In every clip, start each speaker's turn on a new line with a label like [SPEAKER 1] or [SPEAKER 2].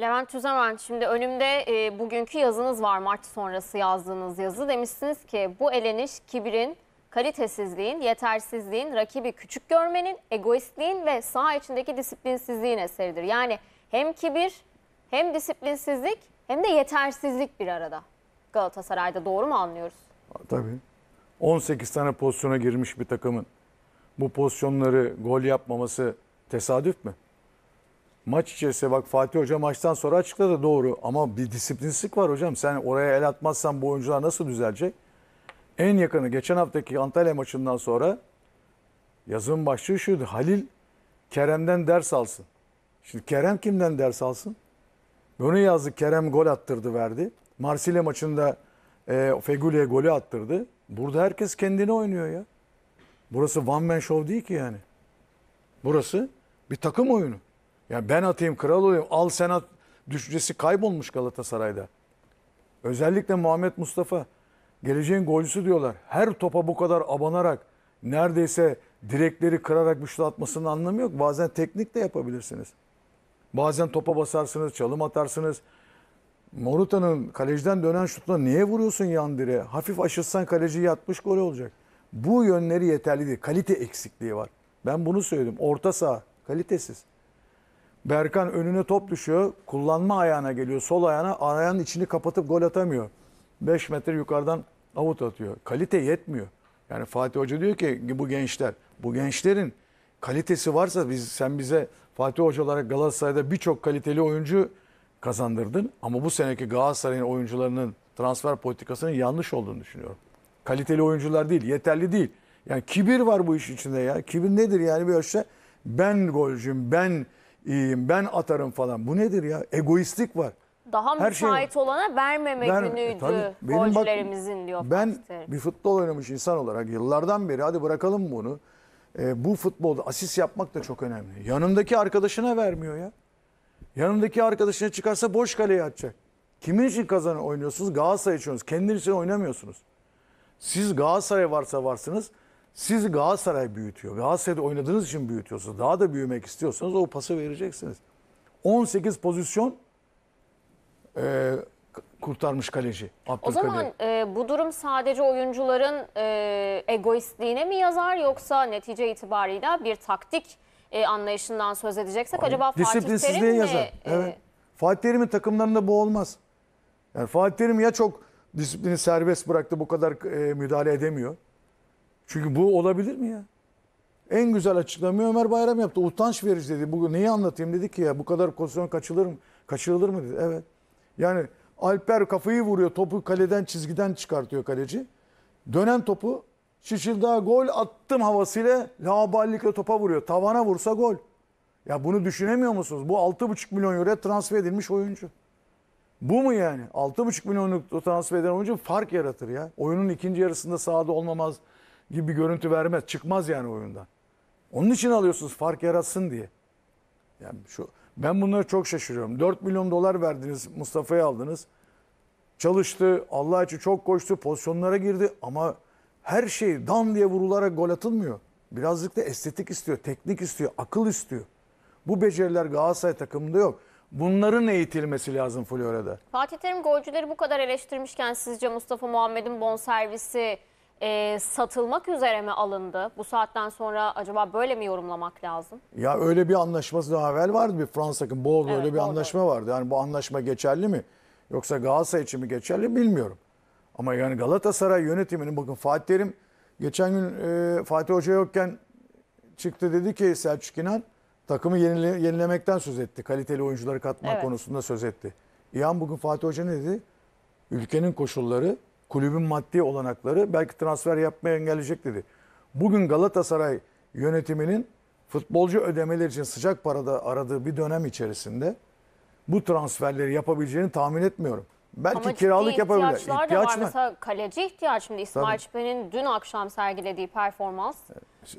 [SPEAKER 1] Levent Tüzemen şimdi önümde e, bugünkü yazınız var Mart sonrası yazdığınız yazı. Demişsiniz ki bu eleniş kibirin, kalitesizliğin, yetersizliğin, rakibi küçük görmenin, egoistliğin ve saha içindeki disiplinsizliğin eseridir. Yani hem kibir hem disiplinsizlik hem de yetersizlik bir arada Galatasaray'da doğru mu anlıyoruz?
[SPEAKER 2] Tabii. 18 tane pozisyona girmiş bir takımın bu pozisyonları gol yapmaması tesadüf mü? maç içerisinde bak Fatih Hoca maçtan sonra açıkladı doğru ama bir disiplinsizlik var hocam. Sen oraya el atmazsan bu oyuncular nasıl düzelecek? En yakını geçen haftaki Antalya maçından sonra yazın başlığı şuydu. Halil Kerem'den ders alsın. Şimdi Kerem kimden ders alsın? Bunu yazdı. Kerem gol attırdı verdi. Marsilya maçında e, Fegüli'ye golü attırdı. Burada herkes kendini oynuyor ya. Burası one man show değil ki yani. Burası bir takım oyunu. Yani ben atayım kral olayım al sen at düşüncesi kaybolmuş Galatasaray'da. Özellikle Muhammed Mustafa geleceğin golcüsü diyorlar. Her topa bu kadar abanarak neredeyse direkleri kırarak güçlü atmasının anlamı yok. Bazen teknik de yapabilirsiniz. Bazen topa basarsınız, çalım atarsınız. Morutan'ın kaleciden dönen şutuna niye vuruyorsun yan direğe? Hafif aşırsan kaleci yatmış gol olacak. Bu yönleri yeterli değil. Kalite eksikliği var. Ben bunu söyledim. Orta saha kalitesiz. Berkan önüne top düşüyor. Kullanma ayağına geliyor. Sol ayağına ayağının içini kapatıp gol atamıyor. 5 metre yukarıdan avut atıyor. Kalite yetmiyor. Yani Fatih Hoca diyor ki bu gençler, bu gençlerin kalitesi varsa biz sen bize Fatih Hoca olarak Galatasaray'da birçok kaliteli oyuncu kazandırdın. Ama bu seneki Galatasaray'ın oyuncularının transfer politikasının yanlış olduğunu düşünüyorum. Kaliteli oyuncular değil, yeterli değil. Yani kibir var bu iş içinde ya. Kibir nedir yani bir ölçüde? Ben golcüm, ben e, ben atarım falan. Bu nedir ya? Egoistlik var.
[SPEAKER 1] Daha Her şey müsait şey olana vermeme ben, günüydü e, benim golcülerimizin bak, diyor. Ben Pakistan. bir
[SPEAKER 2] futbol oynamış insan olarak yıllardan beri hadi bırakalım bunu. E, bu futbolda asist yapmak da çok önemli. Yanındaki arkadaşına vermiyor ya. Yanındaki arkadaşına çıkarsa boş kaleye atacak. Kimin için kazanın oynuyorsunuz? Galatasaray için oynuyorsunuz. Kendiniz için oynamıyorsunuz. Siz Galatasaray varsa varsınız. Siz Galatasaray büyütüyor. Galatasaray'da oynadığınız için büyütüyorsunuz. Daha da büyümek istiyorsanız o pası vereceksiniz. 18 pozisyon e, kurtarmış kaleci Abdülkadir. O zaman
[SPEAKER 1] e, bu durum sadece oyuncuların e, egoistliğine mi yazar yoksa netice itibariyle bir taktik e, anlayışından söz edeceksek Hayır. acaba Fatih Terim mi? yazar. E, evet.
[SPEAKER 2] Fatih Terim'in takımlarında bu olmaz. Yani Fatih Terim ya çok disiplini serbest bıraktı bu kadar e, müdahale edemiyor. Çünkü bu olabilir mi ya? En güzel açıklamayı Ömer Bayram yaptı. Utanç verici dedi. Bugün neyi anlatayım dedi ki ya bu kadar pozisyon kaçılır mı? Kaçırılır mı dedi. Evet. Yani Alper kafayı vuruyor. Topu kaleden çizgiden çıkartıyor kaleci. Dönen topu Şişildağ gol attım havasıyla laballikle topa vuruyor. Tavana vursa gol. Ya bunu düşünemiyor musunuz? Bu 6,5 milyon euroya transfer edilmiş oyuncu. Bu mu yani? 6,5 milyonluk transfer eden oyuncu fark yaratır ya. Oyunun ikinci yarısında sahada olmamaz gibi bir görüntü vermez. Çıkmaz yani oyundan. Onun için alıyorsunuz fark yaratsın diye. Yani şu ben bunları çok şaşırıyorum. 4 milyon dolar verdiniz, Mustafa'yı aldınız. Çalıştı, Allah için çok koştu, pozisyonlara girdi ama her şey dam diye vurularak gol atılmıyor. Birazcık da estetik istiyor, teknik istiyor, akıl istiyor. Bu beceriler Galatasaray takımında yok. Bunların eğitilmesi lazım Florya'da.
[SPEAKER 1] Fatih Terim golcüleri bu kadar eleştirmişken sizce Mustafa Muhammed'in bonservisi e, satılmak üzere mi alındı? Bu saatten sonra acaba böyle mi yorumlamak lazım?
[SPEAKER 2] Ya öyle bir anlaşması daha evvel vardı bir Fransa'nın Bordeaux evet, öyle bir Bordeaux. anlaşma vardı. Yani bu anlaşma geçerli mi? Yoksa Galatasaray için mi geçerli bilmiyorum. Ama yani Galatasaray yönetiminin bakın Fatih Terim geçen gün e, Fatih Hoca yokken çıktı dedi ki Selçuk İnan takımı yenile, yenilemekten söz etti. Kaliteli oyuncuları katmak evet. konusunda söz etti. İyan bugün Fatih Hoca ne dedi? Ülkenin koşulları kulübün maddi olanakları belki transfer yapmaya engelleyecek dedi. Bugün Galatasaray yönetiminin futbolcu ödemeleri için sıcak parada aradığı bir dönem içerisinde bu transferleri yapabileceğini tahmin etmiyorum. Belki Ama kiralık yapabilir. İhtiyaçlar İhtiyaç da var. Mı? Mesela
[SPEAKER 1] kaleci ihtiyaç şimdi İsmail Çipe'nin dün akşam sergilediği performans.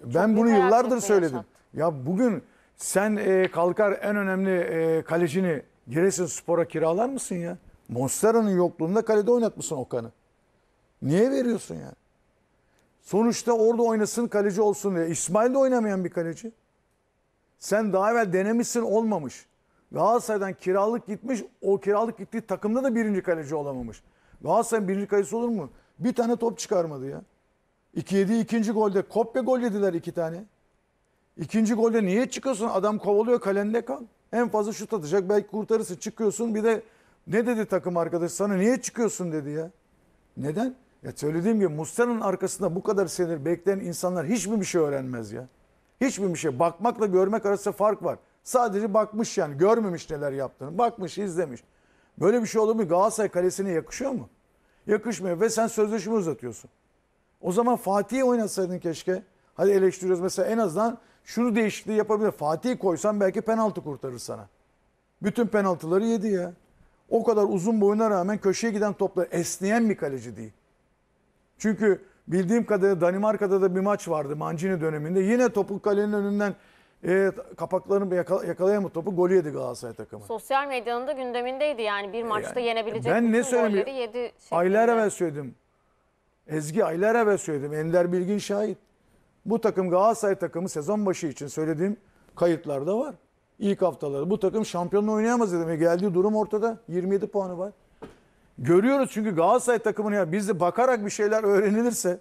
[SPEAKER 2] Ben bunu yıllardır söyledim. Yaşat. Ya bugün sen e, kalkar en önemli e, kalecini Giresun Spor'a kiralar mısın ya? Monstera'nın yokluğunda kalede oynatmışsın Okan'ı. Niye veriyorsun yani? Sonuçta orada oynasın kaleci olsun diye. İsmail de oynamayan bir kaleci. Sen daha evvel denemişsin olmamış. Galatasaray'dan kiralık gitmiş. O kiralık gittiği takımda da birinci kaleci olamamış. Galatasaray'ın birinci kalecisi olur mu? Bir tane top çıkarmadı ya. 2 yedi ikinci golde. Koppe gol yediler iki tane. İkinci golde niye çıkıyorsun? Adam kovalıyor kalende kal. En fazla şut atacak. Belki kurtarırsın. Çıkıyorsun. Bir de ne dedi takım arkadaş sana? Niye çıkıyorsun dedi ya. Neden? Ya söylediğim gibi Mustafa'nın arkasında bu kadar senir bekleyen insanlar hiç mi bir şey öğrenmez ya? Hiç mi bir şey? Bakmakla görmek arasında fark var. Sadece bakmış yani görmemiş neler yaptığını. Bakmış, izlemiş. Böyle bir şey olur mu? Galatasaray kalesine yakışıyor mu? Yakışmıyor ve sen sözleşme uzatıyorsun. O zaman Fatih'i oynasaydın keşke. Hadi eleştiriyoruz mesela en azından şunu değişikliği yapabilir. Fatih'i koysan belki penaltı kurtarır sana. Bütün penaltıları yedi ya. O kadar uzun boyuna rağmen köşeye giden topları esneyen bir kaleci değil. Çünkü bildiğim kadarıyla Danimarka'da da bir maç vardı Mancini döneminde. Yine topu kalenin önünden e, kapaklarını yakalayamadı topu gol yedi Galatasaray takımı.
[SPEAKER 1] Sosyal medyanın da gündemindeydi yani bir maçta yani, yenebilecek ben ne söyleyeyim? yedi.
[SPEAKER 2] Aylar evvel söyledim. Ezgi aylar evvel söyledim. Ender Bilgin şahit. Bu takım Galatasaray takımı sezon başı için söylediğim kayıtlarda var. İlk haftalarda bu takım şampiyonla oynayamaz dedim. E geldiği durum ortada. 27 puanı var. Görüyoruz çünkü Galatasaray takımını ya biz de bakarak bir şeyler öğrenilirse,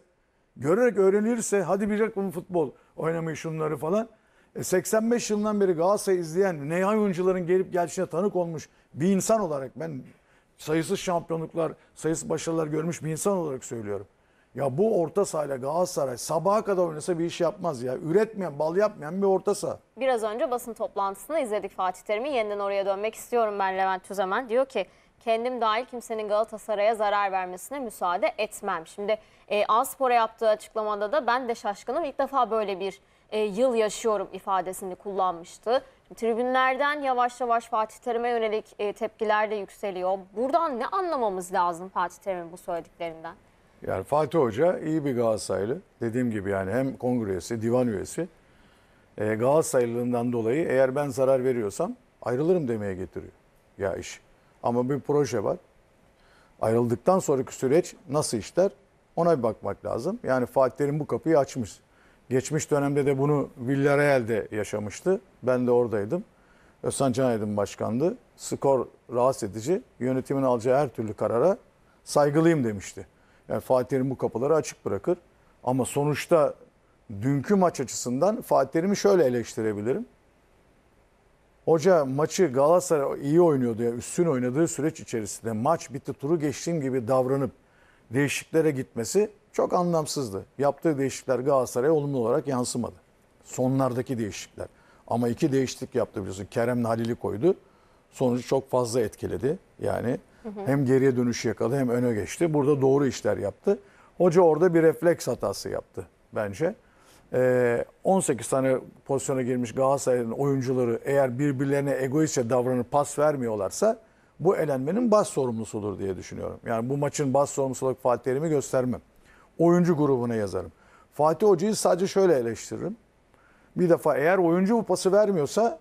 [SPEAKER 2] görerek öğrenilirse hadi bilecek bunu futbol oynamayı şunları falan. E 85 yılından beri Galatasaray izleyen, Neyhan oyuncuların gelip gelişine tanık olmuş bir insan olarak ben sayısız şampiyonluklar, sayısız başarılar görmüş bir insan olarak söylüyorum. Ya bu orta sahayla Galatasaray sabaha kadar oynasa bir iş yapmaz ya. Üretmeyen, bal yapmayan bir orta saha.
[SPEAKER 1] Biraz önce basın toplantısını izledik Fatih Terim'i. Yeniden oraya dönmek istiyorum ben Levent Tüzemen. Diyor ki kendim dahil kimsenin Galatasaray'a zarar vermesine müsaade etmem. Şimdi e, Anspor'a yaptığı açıklamada da ben de şaşkınım İlk defa böyle bir e, yıl yaşıyorum ifadesini kullanmıştı. Tribünlerden yavaş yavaş Fatih Terim'e yönelik e, tepkiler de yükseliyor. Buradan ne anlamamız lazım Fatih Terim'in bu söylediklerinden?
[SPEAKER 2] Yani Fatih Hoca iyi bir Galatasaraylı. Dediğim gibi yani hem kongre üyesi, divan üyesi. E, Galatasaraylılığından dolayı eğer ben zarar veriyorsam ayrılırım demeye getiriyor. Ya iş. Ama bir proje var. Ayrıldıktan sonraki süreç nasıl işler ona bir bakmak lazım. Yani Fatih Terim bu kapıyı açmış. Geçmiş dönemde de bunu Villarreal'de yaşamıştı. Ben de oradaydım. Özcan Canaydın başkandı. Skor rahatsız edici. Yönetimin alacağı her türlü karara saygılıyım demişti. Yani Fatih Terim bu kapıları açık bırakır. Ama sonuçta dünkü maç açısından Fatih Terim'i şöyle eleştirebilirim. Hoca maçı Galatasaray iyi oynuyordu ya üstün oynadığı süreç içerisinde maç bitti turu geçtiğim gibi davranıp değişiklere gitmesi çok anlamsızdı. Yaptığı değişiklikler Galatasaray'a olumlu olarak yansımadı. Sonlardaki değişiklikler. Ama iki değişiklik yaptı biliyorsun. Kerem Halil'i koydu. Sonucu çok fazla etkiledi. Yani hem geriye dönüşü yakaladı hem öne geçti. Burada doğru işler yaptı. Hoca orada bir refleks hatası yaptı bence. 18 ee, tane pozisyona girmiş Galatasaray'ın oyuncuları eğer birbirlerine egoistçe davranıp pas vermiyorlarsa bu elenmenin bas sorumlusudur diye düşünüyorum. Yani bu maçın bas sorumlusu olarak Fatih Terim'i göstermem. Oyuncu grubuna yazarım. Fatih Hoca'yı sadece şöyle eleştiririm. Bir defa eğer oyuncu bu pası vermiyorsa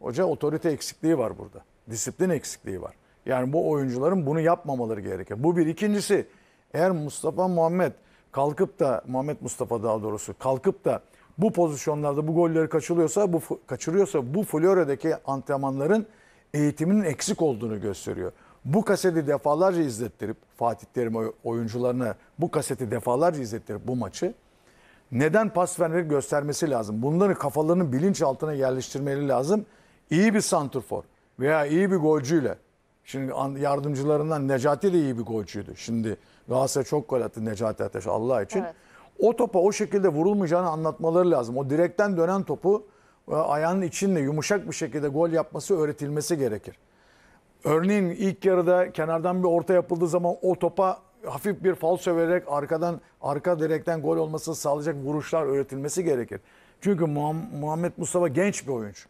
[SPEAKER 2] hoca otorite eksikliği var burada. Disiplin eksikliği var. Yani bu oyuncuların bunu yapmamaları gerekir. Bu bir. ikincisi eğer Mustafa Muhammed kalkıp da Muhammed Mustafa daha doğrusu kalkıp da bu pozisyonlarda bu golleri kaçırıyorsa bu kaçırıyorsa bu Florya'daki antrenmanların eğitiminin eksik olduğunu gösteriyor. Bu kaseti defalarca izlettirip Fatih Terim oyuncularına bu kaseti defalarca izlettirip bu maçı neden pas vermeyi göstermesi lazım. Bunları kafalarının bilinçaltına yerleştirmeli lazım. İyi bir santrfor veya iyi bir golcüyle Şimdi yardımcılarından Necati de iyi bir golcüydü. Şimdi Galatasaray çok gol attı Necati Ateş Allah için. Evet. O topa o şekilde vurulmayacağını anlatmaları lazım. O direkten dönen topu e, ayağının içinde yumuşak bir şekilde gol yapması öğretilmesi gerekir. Örneğin ilk yarıda kenardan bir orta yapıldığı zaman o topa hafif bir falso vererek arkadan arka direkten gol olmasını sağlayacak vuruşlar öğretilmesi gerekir. Çünkü Muhammed Mustafa genç bir oyuncu.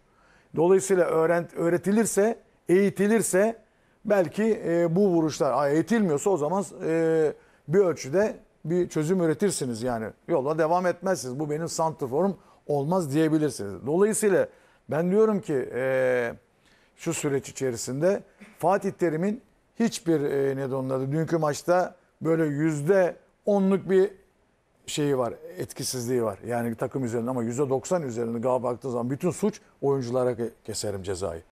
[SPEAKER 2] Dolayısıyla öğrent, öğretilirse, eğitilirse belki e, bu vuruşlar eğitilmiyorsa o zaman e, bir ölçüde bir çözüm üretirsiniz yani. Yola devam etmezsiniz. Bu benim santriforum olmaz diyebilirsiniz. Dolayısıyla ben diyorum ki e, şu süreç içerisinde Fatih Terim'in hiçbir e, ne donladı. Dünkü maçta böyle yüzde onluk bir şeyi var, etkisizliği var. Yani takım üzerinde ama yüzde 90 üzerinde galiba baktığınız zaman bütün suç oyunculara keserim cezayı.